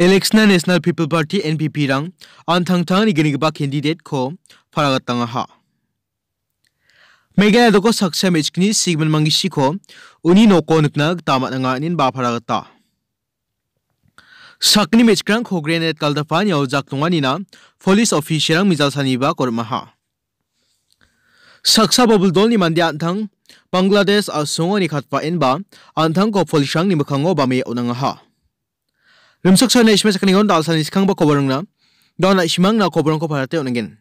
Election National People Party NPP rang an thang thang ni gani ba candidate ko pharagat tanga ha. Meghalaya doko saksa mechkini Sigmund Mangishi ko uni no ko nukna tama nga nin ba pharagat ta. Sakni mechkrang khogre net kaldafa ni au aujak tunga na police officer rang mizal sani saniba korma ha. Saksa babul dol ni mandi an thang Bangladesh asongo ni khatpa in ba an thang ko polishang ni mukhango ba me unanga ha. rimsak sa nai shima sakani gon dal sani sikang ba koborang na don na shimang na koborang ko parate onangin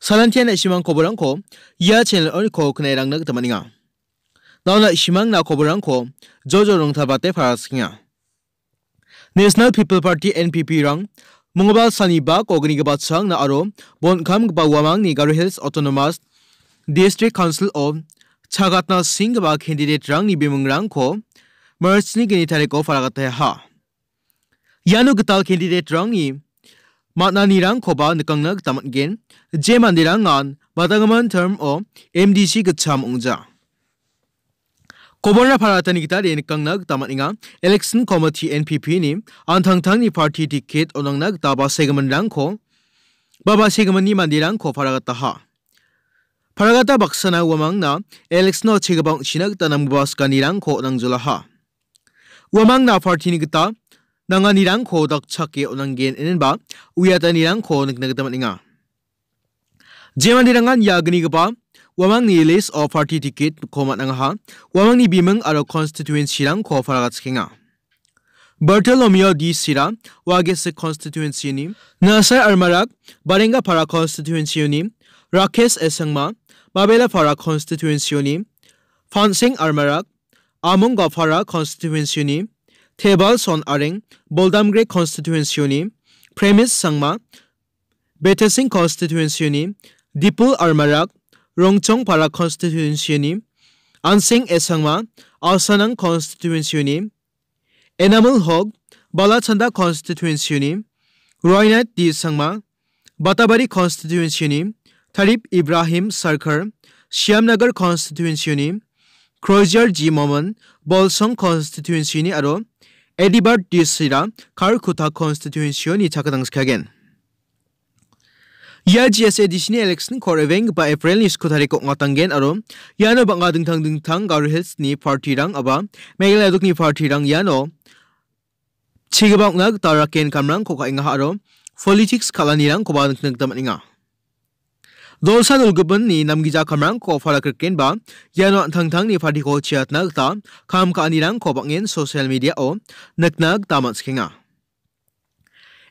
salan tian na shimang koborang ko ya channel ori ko knai rang na tamani nga don na shimang na koborang ko jojo rong thaba te paras nga National People Party NPP rang mungabal sani ba kogni gabat sang na aro bon kham ba wamang ni Garo Hills Autonomous District Council of 차가트나 싱가 바 캔디데이트 랑니 비문랑 코 머스니 기니 타레코 파라가테 하 Yanu gital candidate rangi. Matnani rang koba nikangna g tamat gen. Je mandirang an batangaman term o MDC gacham ongja. 고번라 파라타니 기타리 니캉낙 타마닝 a 엘 e 션커머 a NPP a gitamat inga. n Election n g committee Antang party onangna gitaba segaman ticket ni. wamang 니 안탕탕니 파티 티켓 오낭낙 다바 세그먼 랑코 바바 세그먼 a 만디랑 코 파라가타하 파라가타 박 ko 와망나 n 렉션 어치가방 a 악 a 남 a 스카 n 랑코 a 줄라하 와망나 i 티 a 기 a nanganirang ko dak chaki onanggen enen ba uyatanirang ko n i k n a k a t a m a t inga jema n dirangan yagni gapa wamang ni list of party ticket komat n ang ha wamang ni bimang aro constituency rang ko faragat kinga Bartolomeo di Sira wagese constituency ni m Nasar Armarak b a r i n g a para constituency ni m Rakesh Esangma Babela para constituency ni m Fansing Armarak Amonga g para constituency ni m थेबल सोन आरें बोलदामग्रे कन्स्टिटुएन्सिनि प्रेमिस संगमा बेथेसिं कन्स्टिटुएन्सिनि दिपुल आरमाराक रंचं पारा कन्स्टिटुएन्सिनि आनसिं एसंगमा आसानां कन्स्टिटुएन्सिनि एनामल हग बालाचंदा कन्स्टिटुएन्सिनि रयनाथ दि संगमा बाताबारी कन्स्टिटुएन्सिनि थारिब इब्राहिम सरकार श्यामनगर कन्स्टिटुएन्सिनि क्रोजियर जि ममन बलसं कन्स्टिटुएन्सिनि आरो Edibard Disira Kalkuta Constituencyoni Takadangskagen. Ya GS edisini election koreveng ba April ni skotari ko ngatangen aro yano ba ngadung tang dung tang garu hills ni party rang aba megala duk ni party rang yano chigabang ngag taraken kamrang ko ka inga aro politics ni rang ko ba nang nang tamat inga. Dolsa nulgupan ni nam namgija kamrang ko fara kirken ba yano thangthang ni phadi ko chiat nak ta kham ka anirang ko bangin social media o naknak tamat skinga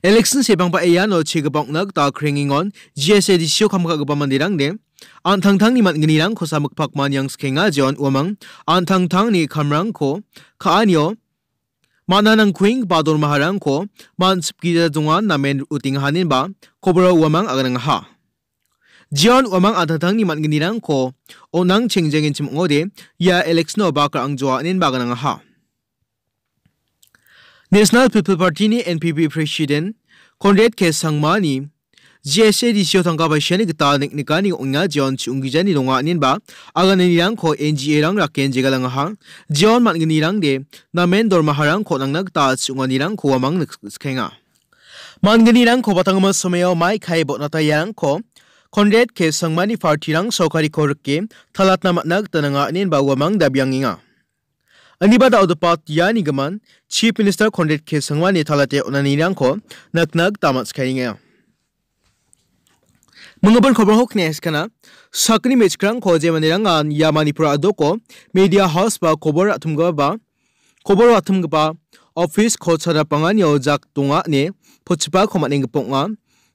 election sebang pa eya no chigabong nak ta kringing on GSA di show kham ka gaba mandirang de an thang thang ni man gni rang khosa muk phak man yang skenga jon umang an thang thang ni khamrang ko kha anyo mananang queen bador maharang ko man sipki da dunga namen uting hanin ba kobra umang agnang ha Jian omang ada tang ni matgini rang ko o nang cheng jengin chim ngode ya Alex no bakar ang jua nin baganang ha. National People Party ni NPP President Conrad K. ni, JSA di siyo tangka ba shani kita nek nikani onga John chungi ni ya longa nin ba aga nini rang ko NGA rang raken jega lang ha John man rang de men dor maharang ko nang nagta ta chunga ni rang ko amang nek Mangani man rang ko batang mas someyo mai kai bot na ta ko konred ke sangmani fartirang sokari korke talat namat nag tananga anin bawamang dabyanginga. Aniba da odupat ya nigaman, Chief Minister konred ke sangmani talate onaninang ko nagnag tamat skaringa. मंगबन खबर होक ने इसका ना सकनी match क्रंग खोजे मनेरंगा या मणिपुर अदो को मीडिया हाउस बा खबर अथुमगा बा खबर अथुमगा बा ऑफिस खोचरा पंगान यो जाक तुंगा ने पुछपा खमनिंग पोंगा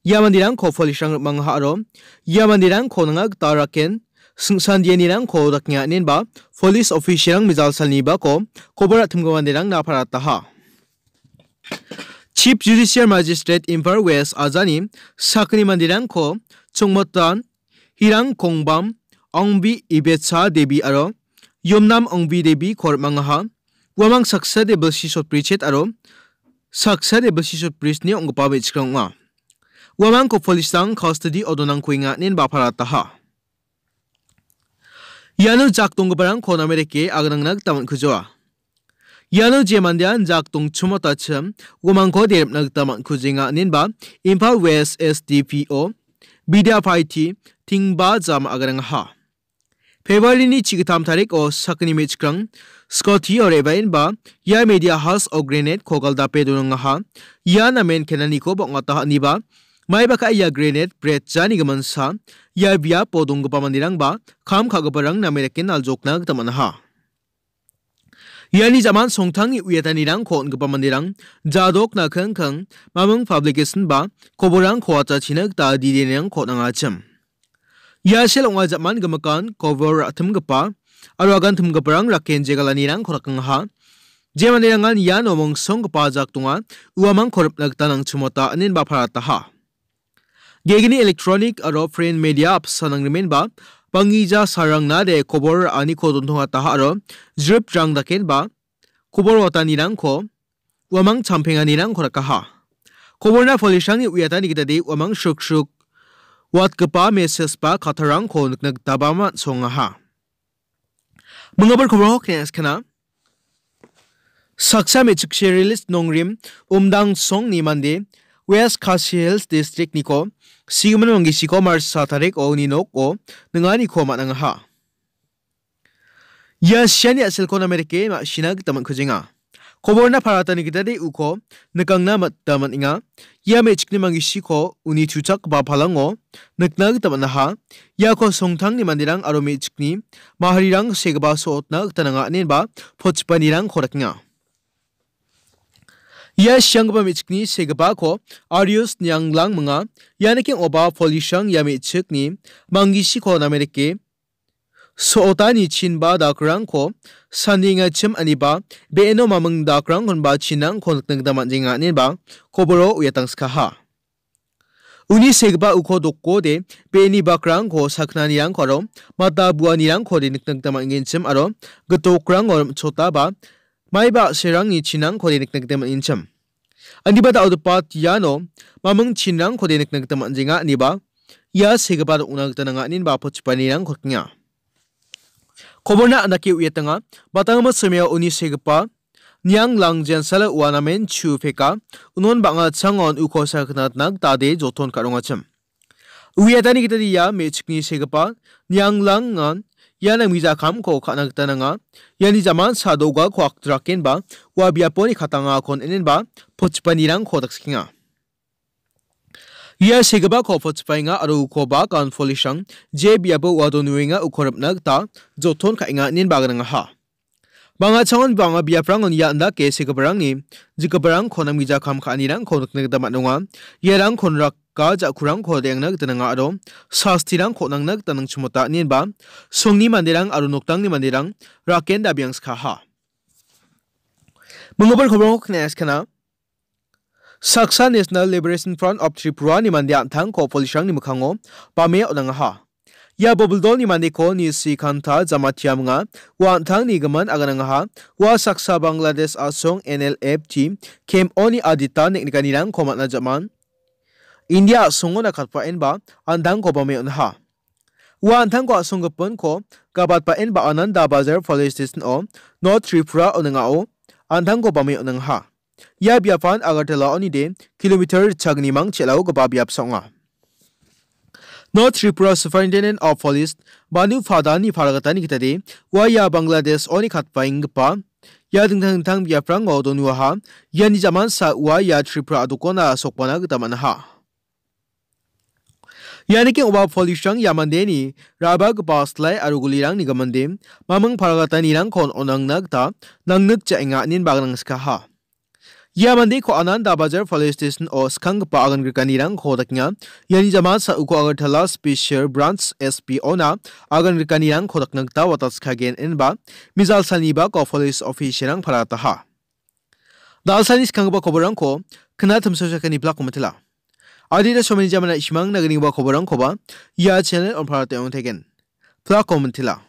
Ya mandirang ko folisang mangha aro, ya mandirang ko nangag taraken, sengsan dia nirang ko daknya nin ba, folis official mizal salni ba ko, kobara thumga mandirang na parata ha. Chief Judicial Magistrate Imper West Azani, sakni mandirang ko, chungmotan, hirang kongbam, angbi ibetsa debi aro, yomnam angbi debi kor mangha, wamang saksa debel sisot prichet aro, saksa debel sisot prichni ongpa bechkrang ma. Wamang ko polisang custody odonang kuingat nin baparataha. Yano jak tong barang kon Amerike agrang nag taman kujoa. Yano jemandian jak tong chumata chum wamang ko derep nag taman kujinga nin ba Impa West SDPO Bidya Paiti Tingba jam agrang ha. फेब्रुवारीनि चिगिथाम तारिख अ साकनि मेचक्रं Scottie और एबाइन बा या media house और grenade खोगल दापे दुनंगा या नमेन खेनानिखौ बंगाता निबा mai baka ya grenade bread jani gaman sa ya bia podung pa mandirang ba kham kha ga parang na merekin aljokna taman ha yani zaman songtangni uyatani rang khon ga mandirang jadok na khang khang mamung publication ba koborang khwata chinak ta didenang khonanga cham ya selonga zaman gamakan cover athum ga pa aru agan thum ga parang raken jegalani rang khorakang ha ni an ya nomong song ga pa jak tunga uamang khorp nak tanang chumota anin ba pharata ha Gegini electronic aro print media ap sanang remen ba pangija sarang na de kobor ani ko donthonga ta aro jrip jang daken ba kobor watani rang ko wamang champeng ani rang khora kaha kobor na folishang ni uyata ni gitade wamang shuk shuk wat kapa meses pa khatharang ko nuknak dabama songa ha मंगबर खबर हो कैस खना सक्सा में चिक्षेरिलिस नोंगरिम उमदांग सोंग निमंदे West c a s h i l l s District niko sigman mangi siko mar satarik o ninok o nengani ko manang ha. Ya shani a s i l kon Amerike ma shinag taman k u j i n g a Koborna paratani k i t a d e uko nakangna mat taman inga ya mechik ni mangi siko uni chuchak ba palango naknag taman na ha ya ko songtang ni mandirang aro mechik ni maharirang segba sootna tananga nin ba pochpanirang koraknga. Ya s i a n g b a mi chikni segaba ko Arius nyang lang mga yanikin g oba polishang yami chikni mangishi g ko nameriki Soota ni chinba dakrang ko sandi nga chim aniba beeno mamang dakrang kon ba chinang kon nagdaman jinga nin ba koboro uyatang skaha. Uni segba uko dokko de b e n i bakrang ko sakna nirang koro mata bua nirang ko de nagdaman ingin chim aro gatokrang o o chota ba Mai ba serang ni chinang kode nek nek teman incham. Ani ba tau depa tiano mamang chinang kode nek nek teman jenga a ni ba ia segapa unang tananga nin ba po chipani nang koknya. Kobona anaki d uye tanga batangama semia uni s e g p a Niang lang jen sala uanamen chu feka unon banga changon uko sa khnat nak tade j o t o n k a r o n g a cham. u y e t a n i kita diya mechikni s e g p a niang lang ngan yana miza kam ko khana tananga yani zaman ko khwak draken ba wa biaponi khatanga kon enen ba pochpani rang khodak sikinga ia ya segaba ko nga aru ko ba kan folishang je biapo wa donuinga ukhorapna ta jothon ba gana nga ha banga changon banga biaprangon ya anda ke rang ni jikabarang khonam miza kham ni rang khonakna da ya rang yerang rak kaja kurang kho deng nak tenanga aro rang kho nang nak tanang chumota nin ba songni mandirang aro noktang ni mandirang raken da biang skha ha mengobal khobrong khnes khana Saksa National Liberation Front of Tripura ni mandi antang ko polishang ni mukhango pame odang ha Ya bobuldol ni mandi ko ni si khanta jamatiam nga wa antang ni gaman aganang ha wa saksa Bangladesh asong NLF team kem oni adita nek rang khomat na jaman India sungo na katpa enba andang ko bame unha. Wa andang ko asungapun ko kabat pa enba ananda bazar police station o North Tripura onanga o andang ko bame unha. Ya biapan agartala oni de kilometer chagni mang chelao ko babiap songa. North Tripura Superintendent of Police Banu Fadani Pharagatani kitade wa ya Bangladesh oni katpa ingpa ya dingtang tang biaprang o donuha ya nijaman sa wa ya Tripura adukona sokwana gitamanha. Yanikin oba polishang yamandeni rabag baslai arugulirang nigamandem mamang paragatani kon onang nagta nangnuk cha enganin bagrang skaha. Yamande ko ananda bazar police station o skang pa agan grikani rang ko daknya yani jama sa uko agar thala special branch SP ona agan grikani rang ko daknak ta watas khagen enba mizal saniba ko police officer rang pharata ha. Dalsani skang ba koborang ko khna thumso shakani blak komatla. আদিরা সমিনি জামানা ইসিমাং নাগরিং বা খবরং খবা ইয়া channel অনফারাতে অং থেকেন ফ্লা comment থিলা